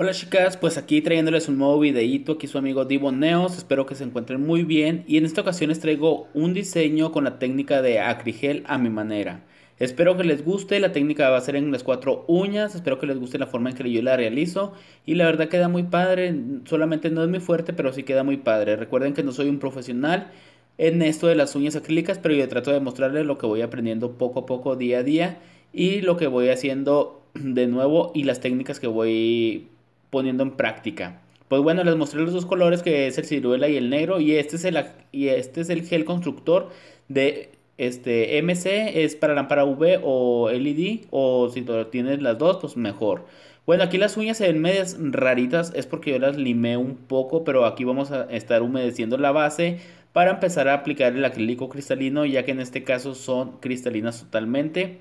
Hola chicas, pues aquí trayéndoles un nuevo videito aquí su amigo Divo Neos, espero que se encuentren muy bien y en esta ocasión les traigo un diseño con la técnica de acrigel a mi manera. Espero que les guste, la técnica va a ser en las cuatro uñas, espero que les guste la forma en que yo la realizo y la verdad queda muy padre, solamente no es muy fuerte pero sí queda muy padre. Recuerden que no soy un profesional en esto de las uñas acrílicas pero yo trato de mostrarles lo que voy aprendiendo poco a poco, día a día y lo que voy haciendo de nuevo y las técnicas que voy poniendo en práctica. Pues bueno, les mostré los dos colores que es el ciruela y el negro y este es el, y este es el gel constructor de este MC, es para lámpara UV o LED o si tienes las dos, pues mejor. Bueno, aquí las uñas se ven medias raritas, es porque yo las limé un poco, pero aquí vamos a estar humedeciendo la base para empezar a aplicar el acrílico cristalino, ya que en este caso son cristalinas totalmente.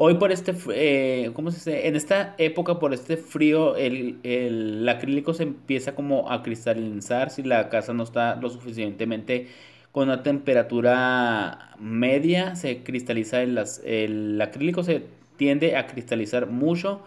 Hoy por este, eh, ¿cómo se dice? En esta época, por este frío, el, acrílico se empieza como a cristalizar si la casa no está lo suficientemente con una temperatura media, se cristaliza el, el acrílico, se tiende a cristalizar mucho,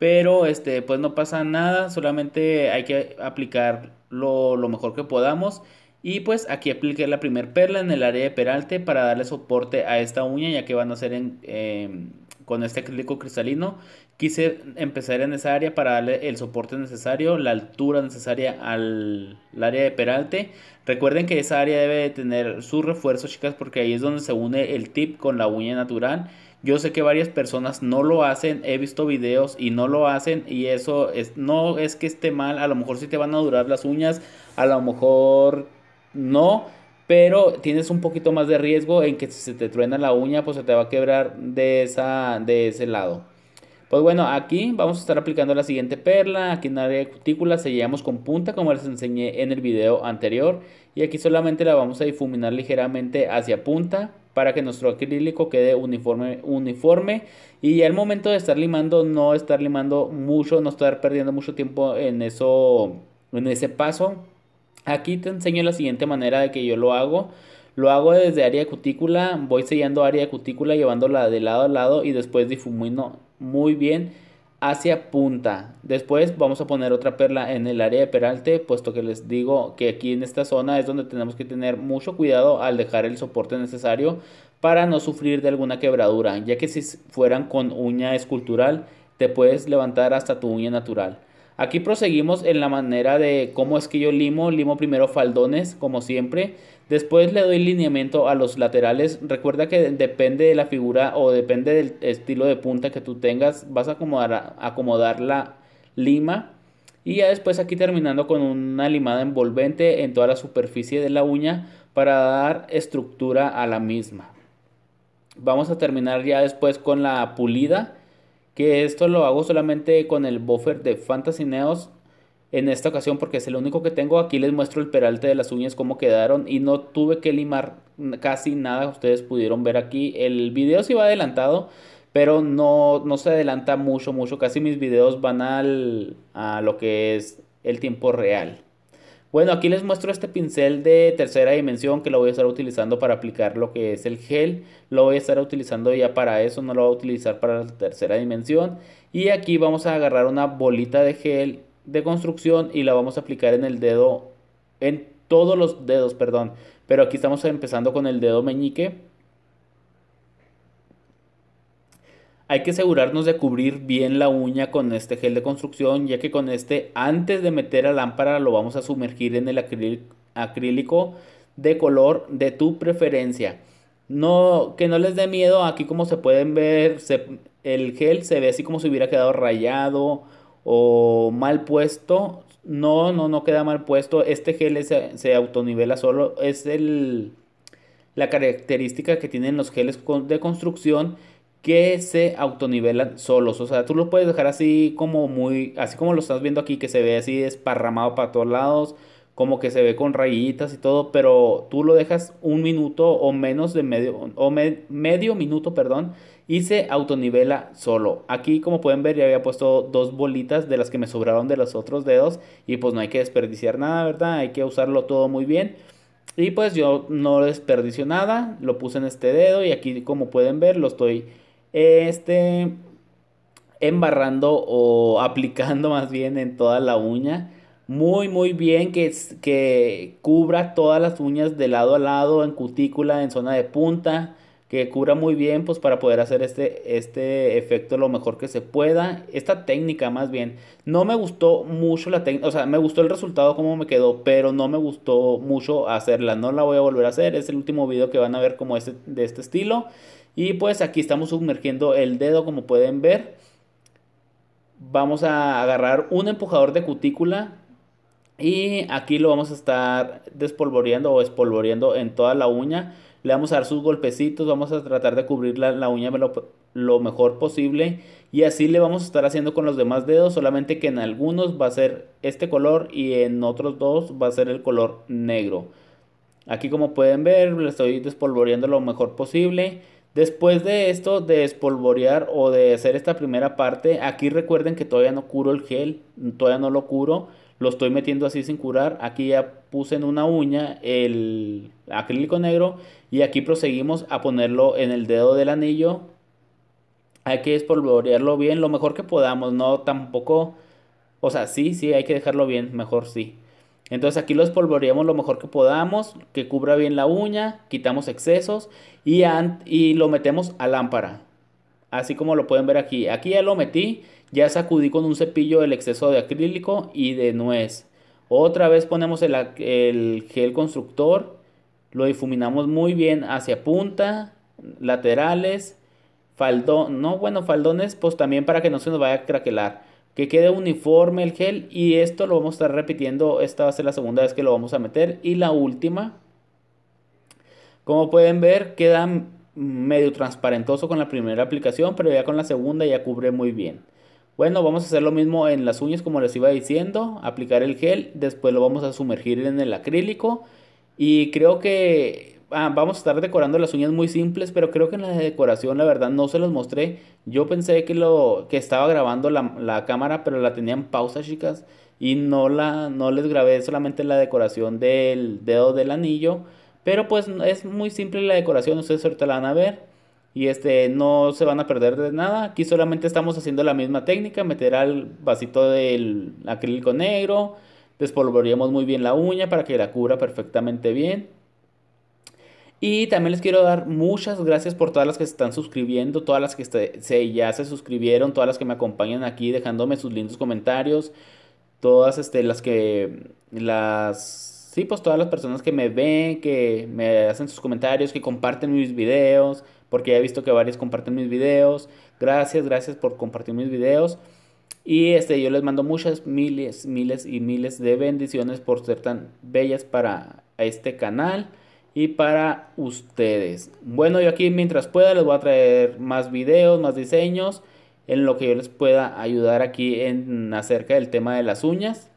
pero este, pues no pasa nada, solamente hay que aplicar lo mejor que podamos. Y pues aquí apliqué la primer perla en el área de peralte para darle soporte a esta uña ya que van a ser en, em, con este acrílico cristalino quise empezar en esa área para darle el soporte necesario, la altura necesaria al, área de peralte. Recuerden que esa área debe tener su refuerzo chicas, porque ahí es donde se une el tip con la uña natural. Yo sé que varias personas no lo hacen, he visto videos y no lo hacen y eso no es que esté mal, a lo mejor sí te van a durar las uñas, a lo mejor no, pero tienes un poquito más de riesgo en que si se te truena la uña, pues se te va a quebrar de, esa, de ese lado. Pues bueno, aquí vamos a estar aplicando la siguiente perla, aquí en área de cutícula sellamos con punta como les enseñé en el video anterior y aquí solamente la vamos a difuminar ligeramente hacia punta para que nuestro acrílico quede uniforme, uniforme y al momento de estar limando no estar limando mucho, no estar perdiendo mucho tiempo en, eso, en ese paso Aquí te enseño la siguiente manera de que yo lo hago. Lo hago desde área de cutícula, voy sellando área de cutícula llevándola de lado a lado y después difumino muy bien hacia punta. Después vamos a poner otra perla en el área de peralte, puesto que les digo que aquí en esta zona es donde tenemos que tener mucho cuidado al dejar el soporte necesario para no sufrir de alguna quebradura, ya que si fueran con uña escultural te puedes levantar hasta tu uña natural. Aquí proseguimos en la manera de cómo es que yo limo. Limo primero faldones, como siempre. Después le doy lineamiento a los laterales. Recuerda que depende de la figura o depende del estilo de punta que tú tengas. Vas a acomodar, acomodar la lima. Y ya después aquí terminando con una limada envolvente en toda la superficie de la uña para dar estructura a la misma. Vamos a terminar ya después con la pulida que esto lo hago solamente con el buffer de Fantasy Neos en esta ocasión porque es el único que tengo. Aquí les muestro el peralte de las uñas cómo quedaron y no tuve que limar casi nada. Ustedes pudieron ver aquí. El video si va adelantado, pero no, no se adelanta mucho, mucho. Casi mis videos van al, a lo que es el tiempo real. Bueno, aquí les muestro este pincel de tercera dimensión que lo voy a estar utilizando para aplicar lo que es el gel. Lo voy a estar utilizando ya para eso, no lo voy a utilizar para la tercera dimensión. Y aquí vamos a agarrar una bolita de gel de construcción y la vamos a aplicar en el dedo, en todos los dedos, perdón. Pero aquí estamos empezando con el dedo meñique hay que asegurarnos de cubrir bien la uña con este gel de construcción, ya que con este antes de meter la lámpara lo vamos a sumergir en el acrílico de color de tu preferencia. No, que no les dé miedo, aquí como se pueden ver, el gel se ve así como si hubiera quedado rayado o mal puesto. No, no, no queda mal puesto. Este gel se autonivela solo. Es el, la característica que tienen los geles de construcción que se autonivelan solos. O sea, tú lo puedes dejar así como muy, así como lo estás viendo aquí, que se ve así desparramado para todos lados, como que se ve con rayitas y todo, pero tú lo dejas un minuto o menos de medio, o medio minuto, perdón, y se autonivela solo. Aquí, como pueden ver, ya había puesto dos bolitas de las que me sobraron de los otros dedos y pues no hay que desperdiciar nada, ¿verdad? Hay que usarlo todo muy bien. Y pues yo no desperdicio nada, lo puse en este dedo y aquí como pueden ver lo estoy este, embarrando o aplicando más bien en toda la uña. Muy, muy bien que, que cubra todas las uñas de lado a lado, en cutícula, en zona de punta que cubra muy bien pues para poder hacer este, este efecto lo mejor que se pueda. Esta técnica más bien. No me gustó mucho la técnica, o sea, me gustó el resultado como me quedó, pero no me gustó mucho hacerla. No la voy a volver a hacer. Es el último video que van a ver como este, de este estilo. Y pues aquí estamos sumergiendo el dedo como pueden ver. Vamos a agarrar un empujador de cutícula y aquí lo vamos a estar despolvoreando o espolvoreando en toda la uña. Le vamos a dar sus golpecitos, vamos a tratar de cubrir la, uña lo, lo, mejor posible. Y así le vamos a estar haciendo con los demás dedos, solamente que en algunos va a ser este color y en otros dos va a ser el color negro. Aquí como pueden ver, le estoy despolvoreando lo mejor posible. Después de esto, de espolvorear o de hacer esta primera parte, aquí recuerden que todavía no curo el gel, todavía no lo curo, lo estoy metiendo así sin curar. Aquí ya puse en una uña el acrílico negro y aquí proseguimos a ponerlo en el dedo del anillo. Hay que espolvorearlo bien, lo mejor que podamos, no tampoco, o sea, sí, sí, hay que dejarlo bien, mejor sí. Entonces aquí lo espolvoreamos lo mejor que podamos, que cubra bien la uña, quitamos excesos y, lo metemos a lámpara. Así como lo pueden ver aquí. Aquí ya lo metí, ya sacudí con un cepillo el exceso de acrílico y de nuez. Otra vez ponemos el, gel constructor, lo difuminamos muy bien hacia punta, laterales, faldón, no bueno, faldones pues también para que no se nos vaya a craquelar que quede uniforme el gel y esto lo vamos a estar repitiendo, esta va a ser la segunda vez que lo vamos a meter y la última. Como pueden ver queda medio transparentoso con la primera aplicación, pero ya con la segunda ya cubre muy bien. Bueno, vamos a hacer lo mismo en las uñas como les iba diciendo, aplicar el gel, después lo vamos a sumergir en el acrílico y creo que Ah, vamos a estar decorando las uñas muy simples, pero creo que en la decoración la verdad no se los mostré. Yo pensé que, lo, que estaba grabando la, cámara, pero la tenían pausa, chicas. Y no, la, no les grabé solamente la decoración del dedo del anillo. Pero pues es muy simple la decoración, ustedes ahorita la van a ver. Y este, no se van a perder de nada. Aquí solamente estamos haciendo la misma técnica, meter al vasito del acrílico negro. Despolvoreamos muy bien la uña para que la cubra perfectamente bien. Y también les quiero dar muchas gracias por todas las que se están suscribiendo, todas las que se, ya se suscribieron, todas las que me acompañan aquí dejándome sus lindos comentarios, todas este, las que, las, sí, pues todas las personas que me ven, que me hacen sus comentarios, que comparten mis videos, porque he visto que varios comparten mis videos. Gracias, gracias por compartir mis videos. Y este, yo les mando muchas miles, miles y miles de bendiciones por ser tan bellas para este canal y para ustedes. Bueno, yo aquí mientras pueda les voy a traer más videos, más diseños en lo que yo les pueda ayudar aquí en acerca del tema de las uñas.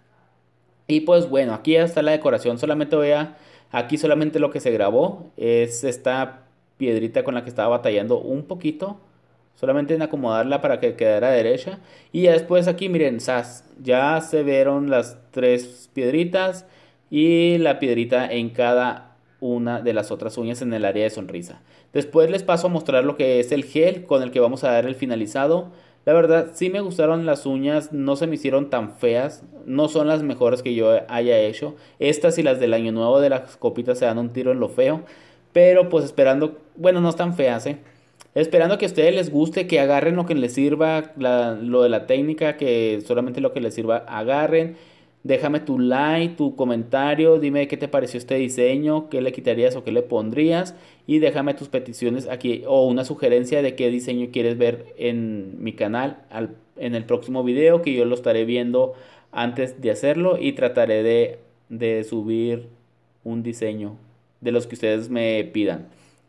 Y pues bueno, aquí ya está la decoración, solamente vea aquí solamente lo que se grabó es esta piedrita con la que estaba batallando un poquito. Solamente en acomodarla para que quedara derecha. Y ya después aquí, miren, ya se vieron las tres piedritas y la piedrita en cada una de las otras uñas en el área de sonrisa. Después les paso a mostrar lo que es el gel con el que vamos a dar el finalizado. La verdad, sí me gustaron las uñas, no se me hicieron tan feas, no son las mejores que yo haya hecho. Estas y las del año nuevo de las copitas se dan un tiro en lo feo, pero pues esperando, bueno, no están feas, ¿eh? Esperando que a ustedes les guste, que agarren lo que les sirva, lo de la técnica, que solamente lo que les sirva agarren. Déjame tu like, tu comentario, dime qué te pareció este diseño, qué le quitarías o qué le pondrías y déjame tus peticiones aquí o una sugerencia de qué diseño quieres ver en mi canal en el próximo video que yo lo estaré viendo antes de hacerlo y trataré de subir un diseño de los que ustedes me pidan.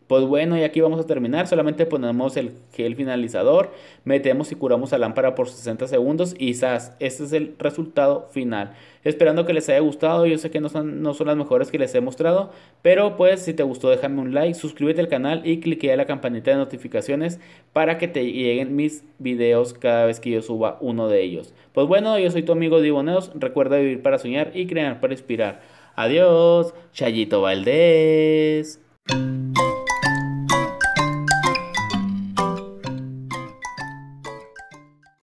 Pues bueno, y aquí vamos a terminar. Solamente ponemos el gel finalizador, metemos y curamos la lámpara por 60 segundos y ¡zas! Este es el resultado final. Esperando que les haya gustado. Yo sé que no son, no son las mejores que les he mostrado. Pero pues si te gustó déjame un like, suscríbete al canal y clique a la campanita de notificaciones para que te lleguen mis videos cada vez que yo suba uno de ellos. Pues bueno, yo soy tu amigo Neos. Recuerda vivir para soñar y crear para inspirar. Adiós, Chayito Valdés.